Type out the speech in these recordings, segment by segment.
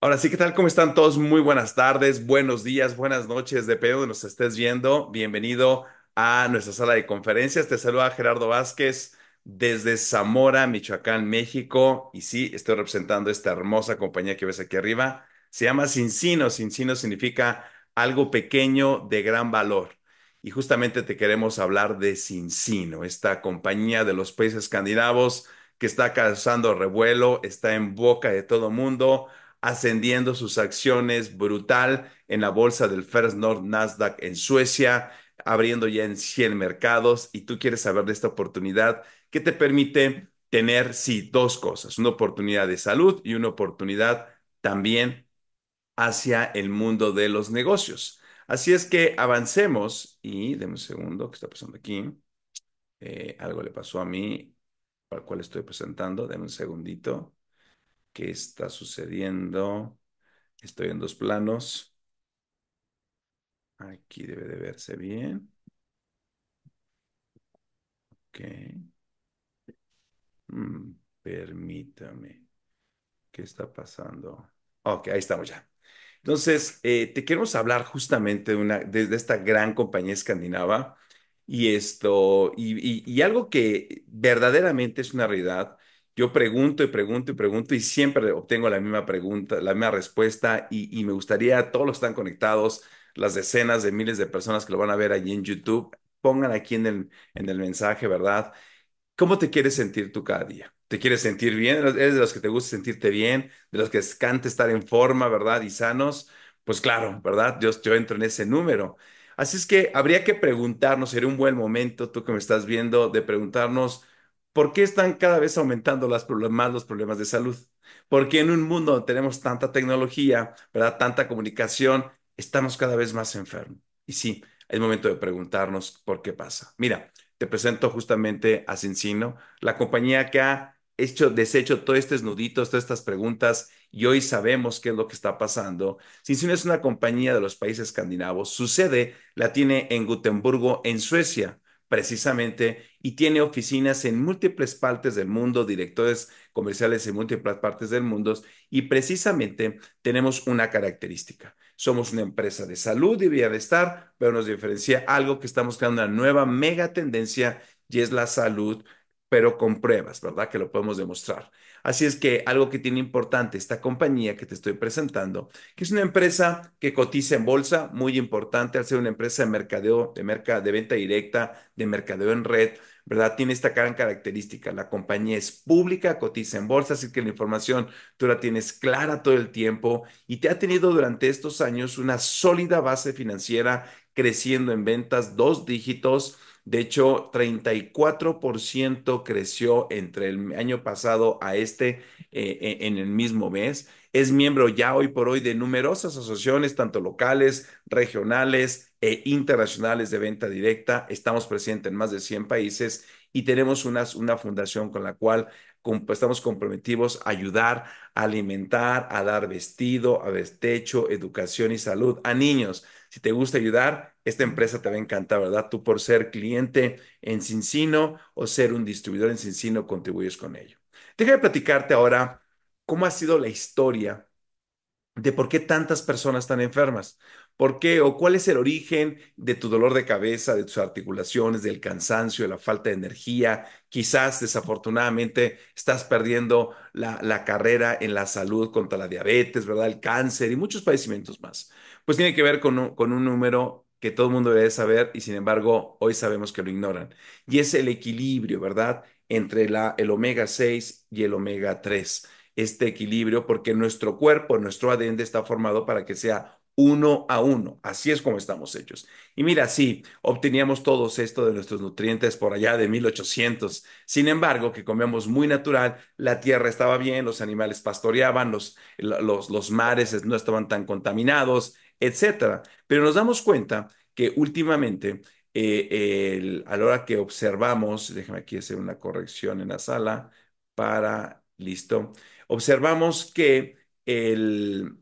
Ahora sí, ¿qué tal? ¿Cómo están todos? Muy buenas tardes, buenos días, buenas noches, de donde nos estés viendo. Bienvenido a nuestra sala de conferencias. Te saluda Gerardo Vázquez desde Zamora, Michoacán, México. Y sí, estoy representando esta hermosa compañía que ves aquí arriba. Se llama Cincino. Cincino significa algo pequeño de gran valor. Y justamente te queremos hablar de Cincino, esta compañía de los países escandinavos que está causando revuelo, está en boca de todo mundo, ascendiendo sus acciones brutal en la bolsa del First North Nasdaq en Suecia, abriendo ya en 100 mercados. Y tú quieres saber de esta oportunidad que te permite tener, sí, dos cosas, una oportunidad de salud y una oportunidad también hacia el mundo de los negocios. Así es que avancemos y, de un segundo, ¿qué está pasando aquí? Eh, algo le pasó a mí para el cual estoy presentando. Denme un segundito. ¿Qué está sucediendo? Estoy en dos planos. Aquí debe de verse bien. Ok. Mm, permítame. ¿Qué está pasando? Ok, ahí estamos ya. Entonces, eh, te queremos hablar justamente una, de esta gran compañía escandinava y esto, y, algo que verdaderamente es una realidad, yo pregunto y pregunto y pregunto y siempre obtengo la misma pregunta, la misma respuesta y, me gustaría, todos los que están conectados, las decenas de miles de personas que lo van a ver allí en YouTube, pongan aquí en el, en el mensaje, ¿verdad? ¿Cómo te quieres sentir tú cada día? ¿Te quieres sentir bien? ¿Eres de los que te gusta sentirte bien? ¿De los que escante estar en forma, ¿verdad? Y sanos. Pues claro, ¿verdad? Yo, yo entro en ese número. Así es que habría que preguntarnos, sería un buen momento, tú que me estás viendo, de preguntarnos por qué están cada vez aumentando más los problemas de salud. Porque en un mundo donde tenemos tanta tecnología, ¿verdad? tanta comunicación, estamos cada vez más enfermos? Y sí, es momento de preguntarnos por qué pasa. Mira, te presento justamente a Cincino, la compañía que ha hecho, deshecho todos estos nuditos, todas estas preguntas y hoy sabemos qué es lo que está pasando. Cincinnati es una compañía de los países escandinavos. Su sede la tiene en Gutenburgo, en Suecia, precisamente, y tiene oficinas en múltiples partes del mundo, directores comerciales en múltiples partes del mundo, y precisamente tenemos una característica. Somos una empresa de salud y bienestar, pero nos diferencia algo que estamos creando una nueva mega tendencia y es la salud, pero con pruebas, ¿verdad? Que lo podemos demostrar. Así es que algo que tiene importante esta compañía que te estoy presentando, que es una empresa que cotiza en bolsa, muy importante al ser una empresa de mercadeo, de, merca, de venta directa, de mercadeo en red, ¿verdad? Tiene esta gran característica. La compañía es pública, cotiza en bolsa, así que la información tú la tienes clara todo el tiempo y te ha tenido durante estos años una sólida base financiera creciendo en ventas, dos dígitos. De hecho, 34% creció entre el año pasado a este eh, eh, en el mismo mes. Es miembro ya hoy por hoy de numerosas asociaciones, tanto locales, regionales e internacionales de venta directa. Estamos presentes en más de 100 países y tenemos una, una fundación con la cual estamos comprometidos a ayudar, a alimentar, a dar vestido, a ver techo, educación y salud a niños si te gusta ayudar, esta empresa te va a encantar, ¿verdad? Tú por ser cliente en Cincino o ser un distribuidor en Cincino, contribuyes con ello. Déjame platicarte ahora cómo ha sido la historia de por qué tantas personas están enfermas. ¿Por qué o cuál es el origen de tu dolor de cabeza, de tus articulaciones, del cansancio, de la falta de energía? Quizás desafortunadamente estás perdiendo la, carrera en la salud contra la diabetes, ¿verdad? El cáncer y muchos padecimientos más. Pues tiene que ver con un, número que todo el mundo debe saber y sin embargo hoy sabemos que lo ignoran. Y es el equilibrio, ¿verdad? Entre la, el omega 6 y el omega 3 este equilibrio porque nuestro cuerpo, nuestro ADN está formado para que sea uno a uno. Así es como estamos hechos. Y mira, sí, obteníamos todos esto de nuestros nutrientes por allá de 1800. Sin embargo, que comíamos muy natural, la tierra estaba bien, los animales pastoreaban, los, los, mares no estaban tan contaminados, etc. Pero nos damos cuenta que últimamente, eh, a la hora que observamos, déjame aquí hacer una corrección en la sala para, listo, observamos que el,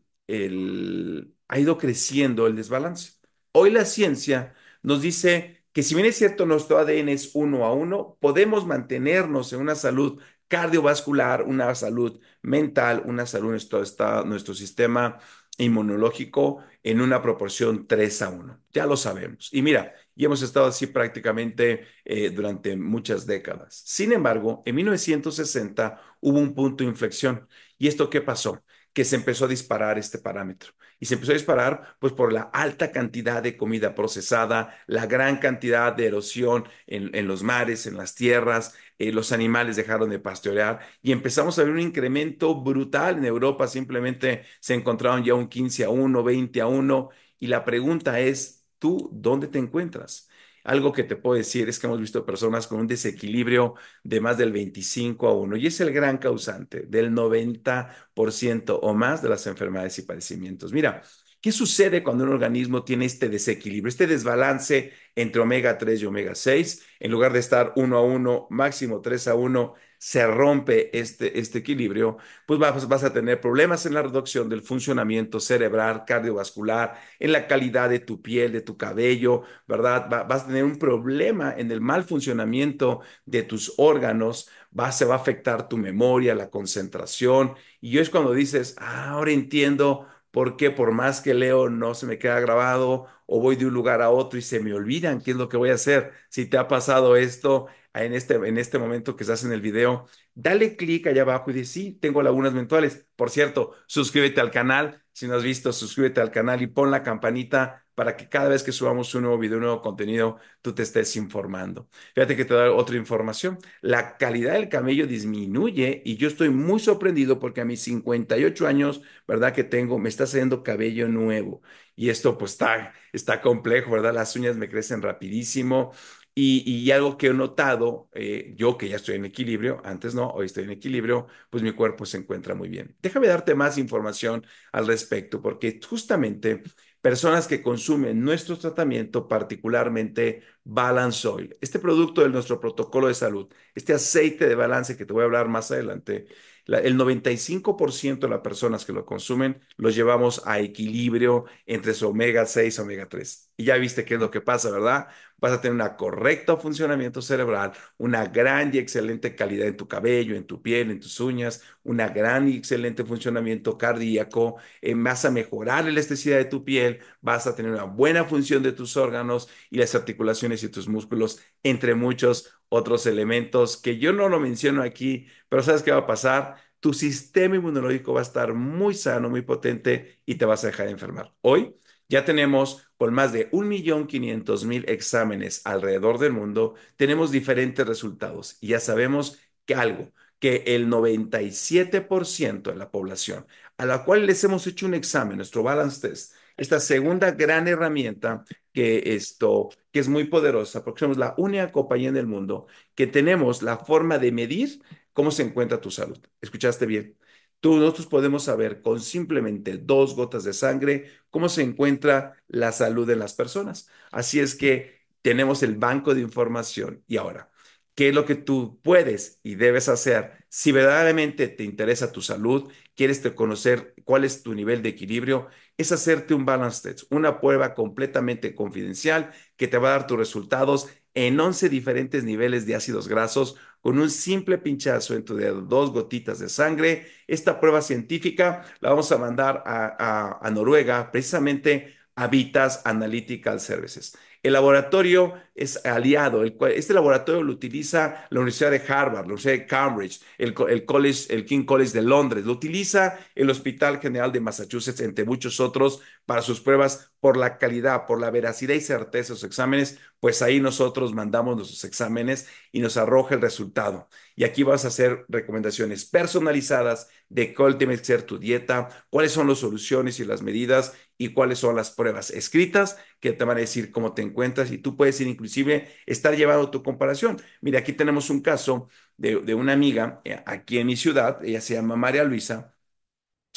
ha ido creciendo el desbalance. Hoy la ciencia nos dice que si bien es cierto nuestro ADN es uno a uno, podemos mantenernos en una salud cardiovascular, una salud mental, una salud, nuestro, nuestro sistema inmunológico en una proporción 3 a 1. Ya lo sabemos. Y mira, y hemos estado así prácticamente eh, durante muchas décadas. Sin embargo, en 1960 hubo un punto de inflexión. ¿Y esto qué pasó? que se empezó a disparar este parámetro. Y se empezó a disparar pues por la alta cantidad de comida procesada, la gran cantidad de erosión en, los mares, en las tierras, eh, los animales dejaron de pastorear y empezamos a ver un incremento brutal en Europa, simplemente se encontraron ya un 15 a 1, 20 a 1 y la pregunta es, ¿tú dónde te encuentras? Algo que te puedo decir es que hemos visto personas con un desequilibrio de más del 25 a 1 y es el gran causante del 90% o más de las enfermedades y padecimientos. Mira, ¿qué sucede cuando un organismo tiene este desequilibrio, este desbalance entre omega 3 y omega 6? En lugar de estar 1 a 1, máximo 3 a 1, se rompe este, este equilibrio, pues vas, pues vas a tener problemas en la reducción del funcionamiento cerebral, cardiovascular, en la calidad de tu piel, de tu cabello, ¿verdad? vas a tener un problema en el mal funcionamiento de tus órganos, va, se va a afectar tu memoria, la concentración, y es cuando dices, ah, ahora entiendo por qué por más que leo no se me queda grabado o voy de un lugar a otro y se me olvidan qué es lo que voy a hacer. Si te ha pasado esto, en este, en este momento que estás en el video, dale clic allá abajo y dice, sí, tengo lagunas mentales. Por cierto, suscríbete al canal. Si no has visto, suscríbete al canal y pon la campanita para que cada vez que subamos un nuevo video, un nuevo contenido, tú te estés informando. Fíjate que te da otra información. La calidad del cabello disminuye y yo estoy muy sorprendido porque a mis 58 años, ¿verdad? Que tengo, me está saliendo cabello nuevo. Y esto pues está, está complejo, ¿verdad? Las uñas me crecen rapidísimo. Y, algo que he notado, eh, yo que ya estoy en equilibrio, antes no, hoy estoy en equilibrio, pues mi cuerpo se encuentra muy bien. Déjame darte más información al respecto, porque justamente personas que consumen nuestro tratamiento, particularmente Balance Oil, este producto de nuestro protocolo de salud, este aceite de balance que te voy a hablar más adelante, el 95% de las personas que lo consumen lo llevamos a equilibrio entre su omega 6 y omega 3. Y ya viste qué es lo que pasa, ¿verdad? vas a tener un correcto funcionamiento cerebral, una gran y excelente calidad en tu cabello, en tu piel, en tus uñas, un gran y excelente funcionamiento cardíaco, eh, vas a mejorar la elasticidad de tu piel, vas a tener una buena función de tus órganos y las articulaciones y tus músculos, entre muchos otros elementos que yo no lo menciono aquí, pero ¿sabes qué va a pasar? tu sistema inmunológico va a estar muy sano, muy potente y te vas a dejar de enfermar. Hoy ya tenemos con más de 1.500.000 exámenes alrededor del mundo, tenemos diferentes resultados y ya sabemos que algo, que el 97% de la población a la cual les hemos hecho un examen, nuestro balance test, esta segunda gran herramienta que esto que es muy poderosa, porque somos la única compañía en el mundo que tenemos la forma de medir cómo se encuentra tu salud. ¿Escuchaste bien? Tú, nosotros podemos saber con simplemente dos gotas de sangre cómo se encuentra la salud de las personas. Así es que tenemos el banco de información. Y ahora, ¿qué es lo que tú puedes y debes hacer? Si verdaderamente te interesa tu salud, quieres conocer cuál es tu nivel de equilibrio, es hacerte un balance test, una prueba completamente confidencial que te va a dar tus resultados en 11 diferentes niveles de ácidos grasos con un simple pinchazo en tu dedo, dos gotitas de sangre. Esta prueba científica la vamos a mandar a, a Noruega, precisamente a Vitas Analytical Services. El laboratorio es aliado. este laboratorio lo utiliza la Universidad de Harvard, la Universidad de Cambridge, el, el, college, el King College de Londres. Lo utiliza el Hospital General de Massachusetts, entre muchos otros, para sus pruebas por la calidad, por la veracidad y certeza de sus exámenes. Pues ahí nosotros mandamos nuestros exámenes y nos arroja el resultado. Y aquí vas a hacer recomendaciones personalizadas de cuál tiene ser tu dieta, cuáles son las soluciones y las medidas y cuáles son las pruebas escritas que te van a decir cómo te encuentras y tú puedes ir inclusive estar llevando tu comparación. Mira, aquí tenemos un caso de, una amiga eh, aquí en mi ciudad, ella se llama María Luisa.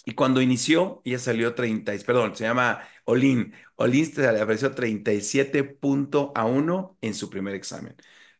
Y cuando inició, ella salió 30, perdón, se llama Olin. Olin se le apareció 37.1 en su primer examen,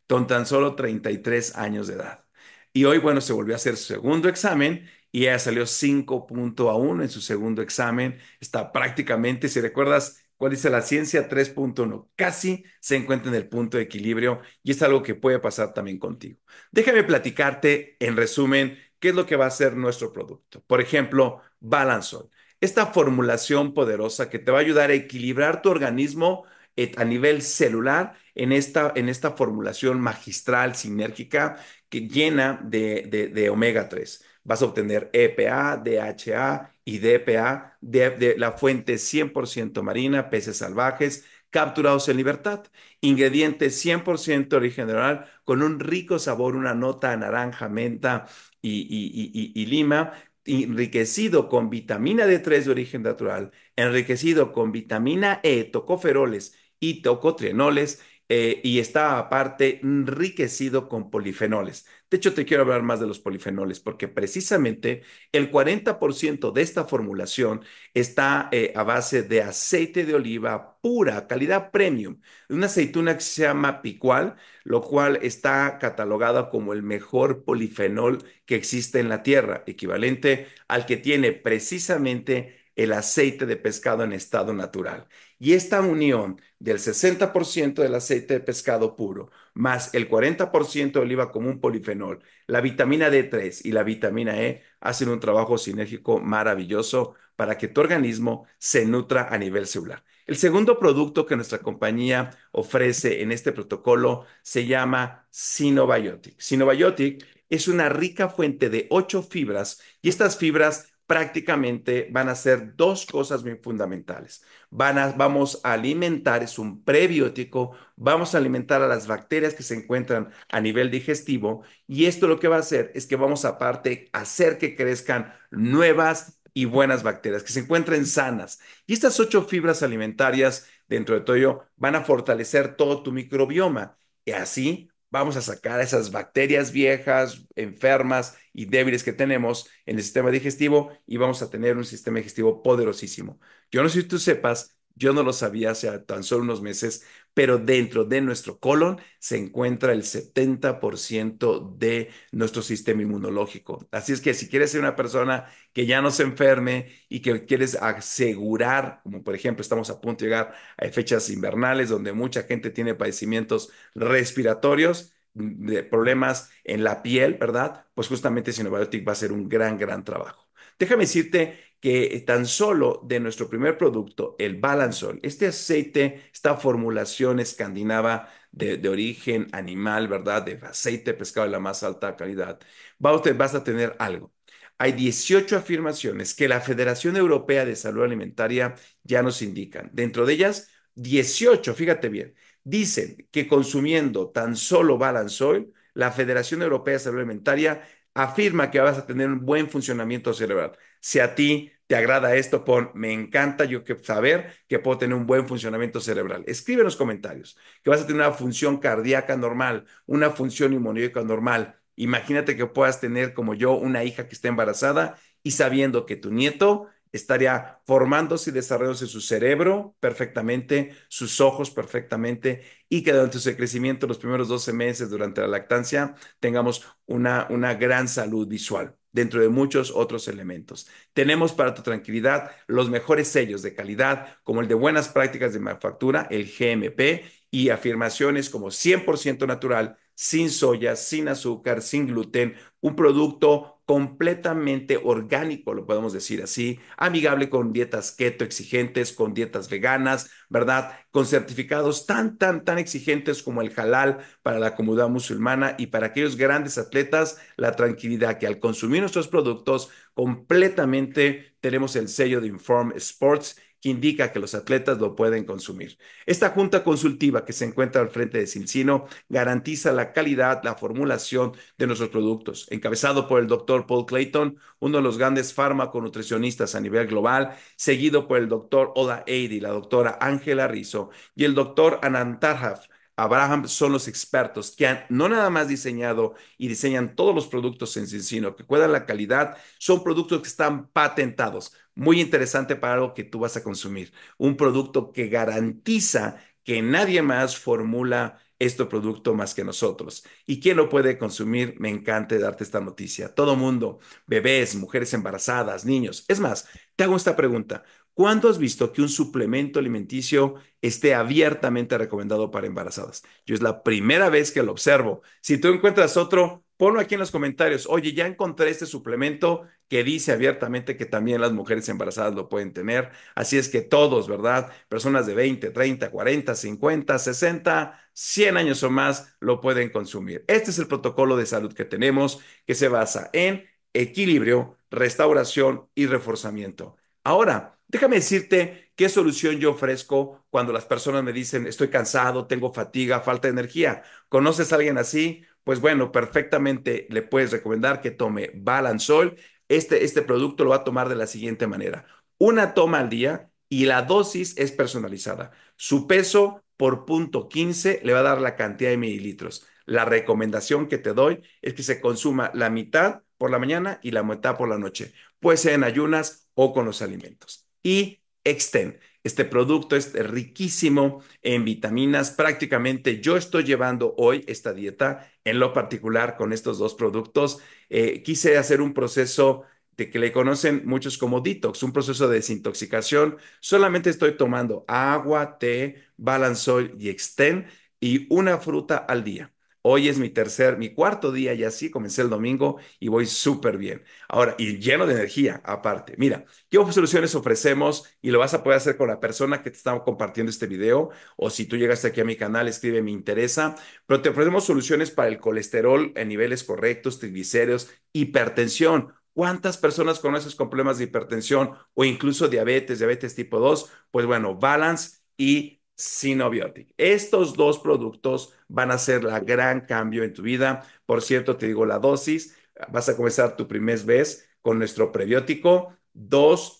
con tan solo 33 años de edad. Y hoy, bueno, se volvió a hacer su segundo examen y ella salió 5.1 en su segundo examen. Está prácticamente, si recuerdas, ¿Cuál dice la ciencia? 3.1. Casi se encuentra en el punto de equilibrio y es algo que puede pasar también contigo. Déjame platicarte en resumen qué es lo que va a ser nuestro producto. Por ejemplo, Balansol. Esta formulación poderosa que te va a ayudar a equilibrar tu organismo eh, a nivel celular en esta, en esta formulación magistral, sinérgica, que llena de, de omega 3. Vas a obtener EPA, DHA, y de, la fuente 100% marina, peces salvajes, capturados en libertad. Ingrediente 100% origen natural con un rico sabor, una nota naranja, menta y, y lima, enriquecido con vitamina D3 de origen natural, enriquecido con vitamina E, tocoferoles y tocotrienoles, eh, y está aparte enriquecido con polifenoles. De hecho, te quiero hablar más de los polifenoles porque precisamente el 40% de esta formulación está eh, a base de aceite de oliva pura, calidad premium, de una aceituna que se llama picual, lo cual está catalogada como el mejor polifenol que existe en la Tierra, equivalente al que tiene precisamente el aceite de pescado en estado natural. Y esta unión del 60% del aceite de pescado puro más el 40% de oliva común polifenol, la vitamina D3 y la vitamina E hacen un trabajo sinérgico maravilloso para que tu organismo se nutra a nivel celular. El segundo producto que nuestra compañía ofrece en este protocolo se llama Sinobiotic. Sinobiotic es una rica fuente de ocho fibras y estas fibras prácticamente van a ser dos cosas muy fundamentales. vamos a alimentar, es un prebiótico, vamos a alimentar a las bacterias que se encuentran a nivel digestivo y esto lo que va a hacer es que vamos aparte a hacer que crezcan nuevas y buenas bacterias, que se encuentren sanas. Y estas ocho fibras alimentarias dentro de todo ello van a fortalecer todo tu microbioma y así vamos a sacar esas bacterias viejas, enfermas y débiles que tenemos en el sistema digestivo y vamos a tener un sistema digestivo poderosísimo. Yo no sé si tú sepas yo no lo sabía hace tan solo unos meses, pero dentro de nuestro colon se encuentra el 70% de nuestro sistema inmunológico. Así es que si quieres ser una persona que ya no se enferme y que quieres asegurar, como por ejemplo estamos a punto de llegar a fechas invernales donde mucha gente tiene padecimientos respiratorios, mm, de problemas en la piel, ¿verdad? Pues justamente Sinobiotic va a ser un gran, gran trabajo. Déjame decirte que tan solo de nuestro primer producto, el Balansol, este aceite, esta formulación escandinava de, origen animal, ¿verdad? De aceite pescado de la más alta calidad, va usted, vas a tener algo. Hay 18 afirmaciones que la Federación Europea de Salud Alimentaria ya nos indican. Dentro de ellas, 18, fíjate bien, dicen que consumiendo tan solo Balance la Federación Europea de Salud Alimentaria afirma que vas a tener un buen funcionamiento cerebral. Si a ti te agrada esto, pon, me encanta yo que saber que puedo tener un buen funcionamiento cerebral. Escribe en los comentarios que vas a tener una función cardíaca normal, una función inmunológica normal. Imagínate que puedas tener como yo una hija que está embarazada y sabiendo que tu nieto estaría formándose y desarrollándose su cerebro perfectamente, sus ojos perfectamente, y que durante su crecimiento, los primeros 12 meses durante la lactancia, tengamos una, una gran salud visual dentro de muchos otros elementos. Tenemos para tu tranquilidad los mejores sellos de calidad, como el de buenas prácticas de manufactura, el GMP, y afirmaciones como 100% natural, sin soya, sin azúcar, sin gluten, un producto completamente orgánico, lo podemos decir así, amigable con dietas keto exigentes, con dietas veganas, ¿verdad? Con certificados tan, tan, tan exigentes como el halal para la comunidad musulmana y para aquellos grandes atletas, la tranquilidad que al consumir nuestros productos completamente tenemos el sello de Inform Sports que indica que los atletas lo pueden consumir. Esta junta consultiva que se encuentra al frente de Cincino garantiza la calidad, la formulación de nuestros productos. Encabezado por el doctor Paul Clayton, uno de los grandes farmaconutricionistas a nivel global, seguido por el doctor Ola Eidi, la doctora Ángela Rizzo y el doctor Anantarhaf, Abraham son los expertos que han no nada más diseñado y diseñan todos los productos en Cincino, que cuidan la calidad, son productos que están patentados muy interesante para lo que tú vas a consumir. Un producto que garantiza que nadie más formula este producto más que nosotros. ¿Y quién lo puede consumir? Me encanta darte esta noticia. Todo mundo, bebés, mujeres embarazadas, niños. Es más, te hago esta pregunta. ¿Cuándo has visto que un suplemento alimenticio esté abiertamente recomendado para embarazadas? Yo es la primera vez que lo observo. Si tú encuentras otro, ponlo aquí en los comentarios. Oye, ya encontré este suplemento que dice abiertamente que también las mujeres embarazadas lo pueden tener. Así es que todos, ¿verdad? Personas de 20, 30, 40, 50, 60, 100 años o más lo pueden consumir. Este es el protocolo de salud que tenemos que se basa en equilibrio, restauración y reforzamiento. Ahora, Déjame decirte qué solución yo ofrezco cuando las personas me dicen estoy cansado, tengo fatiga, falta de energía. ¿Conoces a alguien así? Pues bueno, perfectamente le puedes recomendar que tome Balansol. Este, este producto lo va a tomar de la siguiente manera. Una toma al día y la dosis es personalizada. Su peso por punto 15 le va a dar la cantidad de mililitros. La recomendación que te doy es que se consuma la mitad por la mañana y la mitad por la noche. Puede ser en ayunas o con los alimentos y Extend. Este producto es riquísimo en vitaminas. Prácticamente yo estoy llevando hoy esta dieta, en lo particular con estos dos productos. Eh, quise hacer un proceso de que le conocen muchos como detox, un proceso de desintoxicación. Solamente estoy tomando agua, té, balanzol y extend y una fruta al día. Hoy es mi tercer, mi cuarto día y así comencé el domingo y voy súper bien. Ahora, y lleno de energía aparte. Mira, ¿qué soluciones ofrecemos? Y lo vas a poder hacer con la persona que te está compartiendo este video o si tú llegaste aquí a mi canal, escribe me interesa. Pero te ofrecemos soluciones para el colesterol en niveles correctos, triglicéridos, hipertensión. ¿Cuántas personas conoces con problemas de hipertensión o incluso diabetes, diabetes tipo 2? Pues bueno, Balance y Sinobiotic. Estos dos productos van a ser la gran cambio en tu vida. Por cierto, te digo la dosis. Vas a comenzar tu primer vez con nuestro prebiótico. Dos,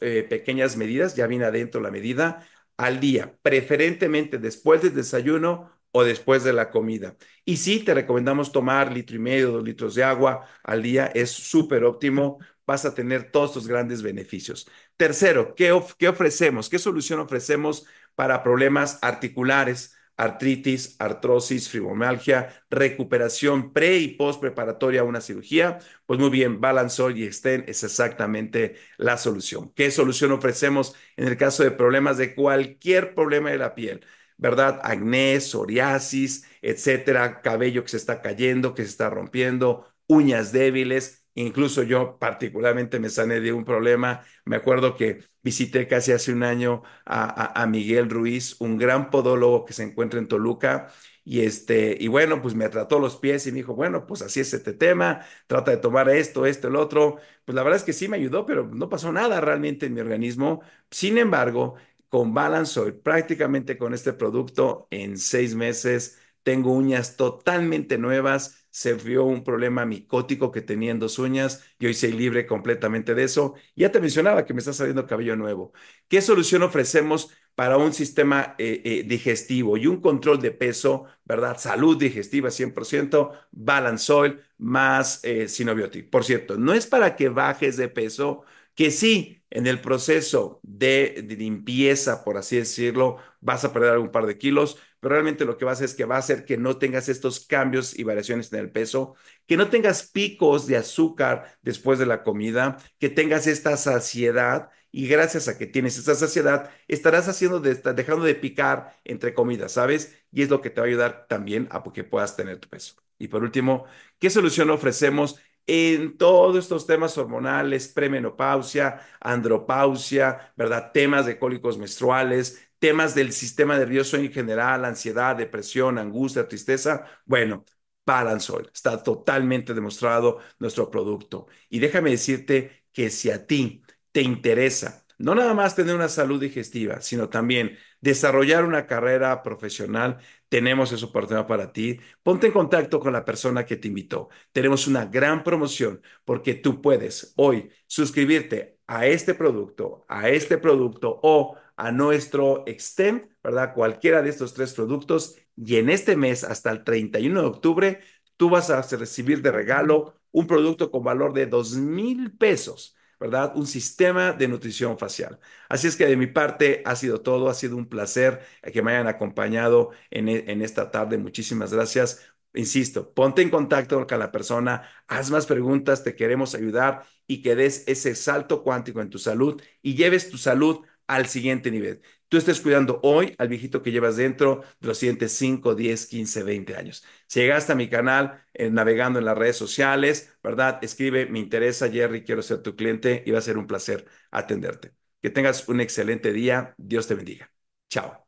eh, pequeñas medidas, ya viene adentro la medida, al día, preferentemente después del desayuno o después de la comida. Y sí, te recomendamos tomar litro y medio, dos litros de agua al día, es súper óptimo vas a tener todos estos grandes beneficios. Tercero, ¿qué, ofrecemos? ¿Qué solución ofrecemos para problemas articulares? artritis, artrosis, fibromialgia, recuperación pre y post preparatoria a una cirugía, pues muy bien, oil y Extend es exactamente la solución. ¿Qué solución ofrecemos en el caso de problemas de cualquier problema de la piel? ¿Verdad? Acné, psoriasis, etcétera, cabello que se está cayendo, que se está rompiendo, uñas débiles, Incluso yo particularmente me sané de un problema. Me acuerdo que visité casi hace un año a, Miguel Ruiz, un gran podólogo que se encuentra en Toluca. Y, este, y bueno, pues me trató los pies y me dijo, bueno, pues así es este tema, trata de tomar esto, esto, el otro. Pues la verdad es que sí me ayudó, pero no pasó nada realmente en mi organismo. Sin embargo, con Balance Oil, prácticamente con este producto, en seis meses tengo uñas totalmente nuevas, se vio un problema micótico que tenía en dos uñas y hoy soy libre completamente de eso. Ya te mencionaba que me está saliendo cabello nuevo. ¿Qué solución ofrecemos para un sistema eh, eh, digestivo y un control de peso, verdad? Salud digestiva 100%, Balance Oil más eh, Sinobiotic. Por cierto, no es para que bajes de peso, que sí, en el proceso de, limpieza, por así decirlo, vas a perder un par de kilos, pero realmente lo que va a hacer es que va a hacer que no tengas estos cambios y variaciones en el peso, que no tengas picos de azúcar después de la comida, que tengas esta saciedad y gracias a que tienes esta saciedad, estarás haciendo de, dejando de picar entre comidas, ¿sabes? Y es lo que te va a ayudar también a que puedas tener tu peso. Y por último, ¿qué solución ofrecemos en todos estos temas hormonales, premenopausia, andropausia, ¿verdad? Temas de cólicos menstruales, temas del sistema nervioso en general, ansiedad, depresión, angustia, tristeza. Bueno, Balance está totalmente demostrado nuestro producto. Y déjame decirte que si a ti te interesa no nada más tener una salud digestiva, sino también desarrollar una carrera profesional, tenemos esa oportunidad para ti. Ponte en contacto con la persona que te invitó. Tenemos una gran promoción porque tú puedes hoy suscribirte a este producto, a este producto o a nuestro Extend, ¿verdad? Cualquiera de estos tres productos. Y en este mes, hasta el 31 de octubre, tú vas a recibir de regalo un producto con valor de dos mil pesos ¿verdad? Un sistema de nutrición facial. Así es que de mi parte ha sido todo, ha sido un placer que me hayan acompañado en, e, en esta tarde. Muchísimas gracias. Insisto, ponte en contacto con la persona, haz más preguntas, te queremos ayudar y que des ese salto cuántico en tu salud y lleves tu salud al siguiente nivel. Tú estés cuidando hoy al viejito que llevas dentro de los siguientes 5, 10, 15, 20 años. Si llegaste a mi canal eh, navegando en las redes sociales, ¿verdad? Escribe, me interesa, Jerry, quiero ser tu cliente y va a ser un placer atenderte. Que tengas un excelente día. Dios te bendiga. Chao.